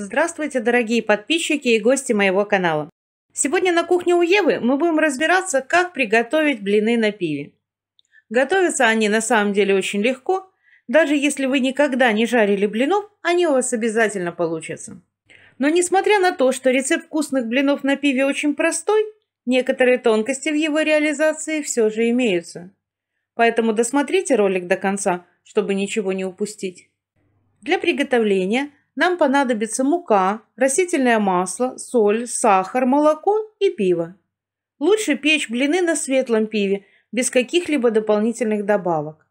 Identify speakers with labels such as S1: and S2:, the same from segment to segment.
S1: Здравствуйте, дорогие подписчики и гости моего канала. Сегодня на кухне у Евы мы будем разбираться, как приготовить блины на пиве. Готовятся они на самом деле очень легко. Даже если вы никогда не жарили блинов, они у вас обязательно получатся. Но несмотря на то, что рецепт вкусных блинов на пиве очень простой, некоторые тонкости в его реализации все же имеются. Поэтому досмотрите ролик до конца, чтобы ничего не упустить. Для приготовления нам понадобится мука, растительное масло, соль, сахар, молоко и пиво. Лучше печь блины на светлом пиве, без каких-либо дополнительных добавок.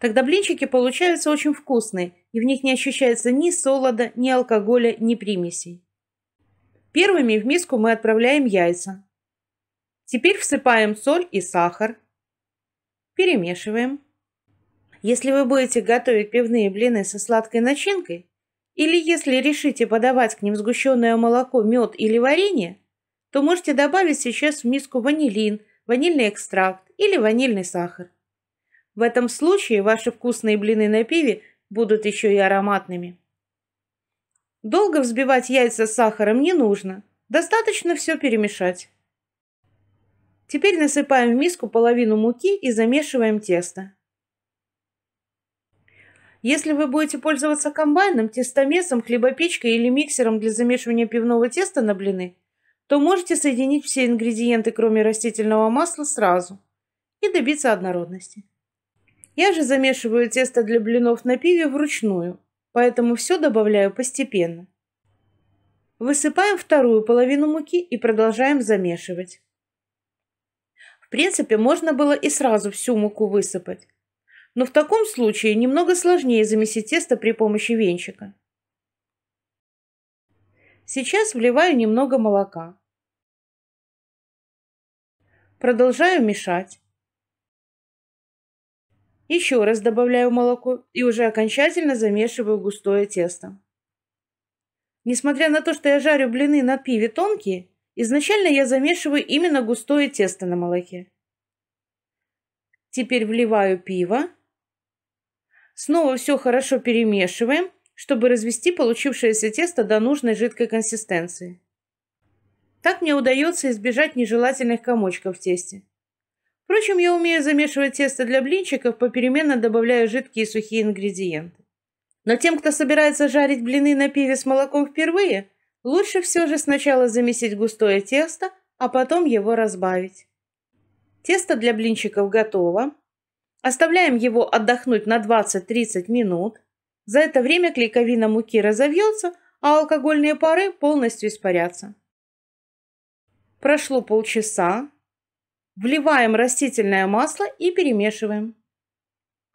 S1: Тогда блинчики получаются очень вкусные, и в них не ощущается ни солода, ни алкоголя, ни примесей. Первыми в миску мы отправляем яйца. Теперь всыпаем соль и сахар. Перемешиваем. Если вы будете готовить пивные блины со сладкой начинкой, или если решите подавать к ним сгущенное молоко, мед или варенье, то можете добавить сейчас в миску ванилин, ванильный экстракт или ванильный сахар. В этом случае ваши вкусные блины на пиве будут еще и ароматными. Долго взбивать яйца с сахаром не нужно. Достаточно все перемешать. Теперь насыпаем в миску половину муки и замешиваем тесто. Если вы будете пользоваться комбайном, тестомесом, хлебопечкой или миксером для замешивания пивного теста на блины, то можете соединить все ингредиенты, кроме растительного масла, сразу и добиться однородности. Я же замешиваю тесто для блинов на пиве вручную, поэтому все добавляю постепенно. Высыпаем вторую половину муки и продолжаем замешивать. В принципе, можно было и сразу всю муку высыпать, но в таком случае немного сложнее замесить тесто при помощи венчика. Сейчас вливаю немного молока. Продолжаю мешать. Еще раз добавляю молоко и уже окончательно замешиваю густое тесто. Несмотря на то, что я жарю блины на пиве тонкие, изначально я замешиваю именно густое тесто на молоке. Теперь вливаю пиво Снова все хорошо перемешиваем, чтобы развести получившееся тесто до нужной жидкой консистенции. Так мне удается избежать нежелательных комочков в тесте. Впрочем, я умею замешивать тесто для блинчиков, попеременно добавляя жидкие и сухие ингредиенты. Но тем, кто собирается жарить блины на пиве с молоком впервые, лучше все же сначала замесить густое тесто, а потом его разбавить. Тесто для блинчиков готово. Оставляем его отдохнуть на 20-30 минут. За это время клейковина муки разовьется, а алкогольные пары полностью испарятся. Прошло полчаса. Вливаем растительное масло и перемешиваем.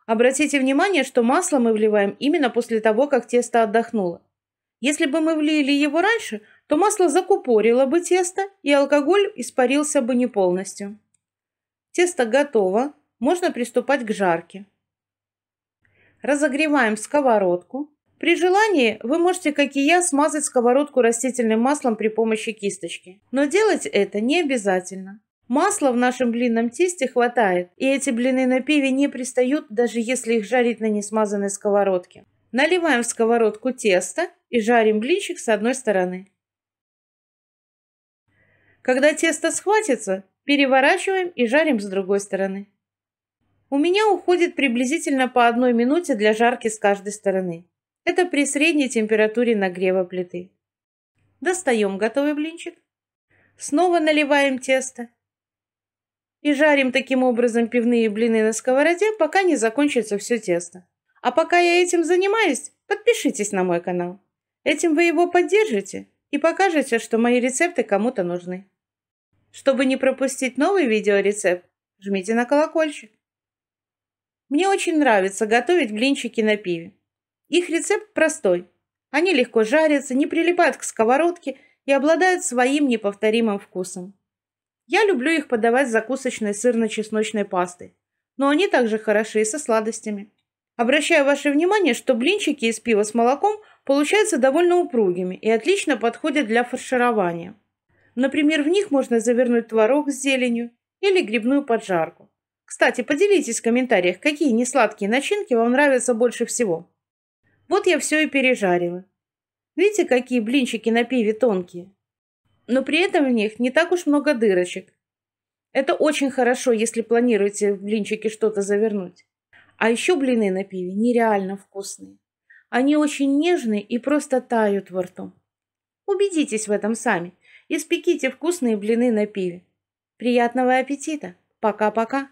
S1: Обратите внимание, что масло мы вливаем именно после того, как тесто отдохнуло. Если бы мы влили его раньше, то масло закупорило бы тесто, и алкоголь испарился бы не полностью. Тесто готово можно приступать к жарке. Разогреваем сковородку. При желании вы можете, как и я, смазать сковородку растительным маслом при помощи кисточки. Но делать это не обязательно. Масла в нашем блинном тесте хватает, и эти блины на пиве не пристают, даже если их жарить на несмазанной сковородке. Наливаем в сковородку тесто и жарим блинчик с одной стороны. Когда тесто схватится, переворачиваем и жарим с другой стороны. У меня уходит приблизительно по одной минуте для жарки с каждой стороны. Это при средней температуре нагрева плиты. Достаем готовый блинчик. Снова наливаем тесто. И жарим таким образом пивные блины на сковороде, пока не закончится все тесто. А пока я этим занимаюсь, подпишитесь на мой канал. Этим вы его поддержите и покажете, что мои рецепты кому-то нужны. Чтобы не пропустить новый видеорецепт, жмите на колокольчик. Мне очень нравится готовить блинчики на пиве. Их рецепт простой. Они легко жарятся, не прилипают к сковородке и обладают своим неповторимым вкусом. Я люблю их подавать с закусочной сырно-чесночной пастой, но они также хороши и со сладостями. Обращаю ваше внимание, что блинчики из пива с молоком получаются довольно упругими и отлично подходят для фарширования. Например, в них можно завернуть творог с зеленью или грибную поджарку. Кстати, поделитесь в комментариях, какие несладкие начинки вам нравятся больше всего. Вот я все и пережарила. Видите, какие блинчики на пиве тонкие? Но при этом в них не так уж много дырочек. Это очень хорошо, если планируете в блинчики что-то завернуть. А еще блины на пиве нереально вкусные. Они очень нежные и просто тают во рту. Убедитесь в этом сами и спеките вкусные блины на пиве. Приятного аппетита! Пока-пока!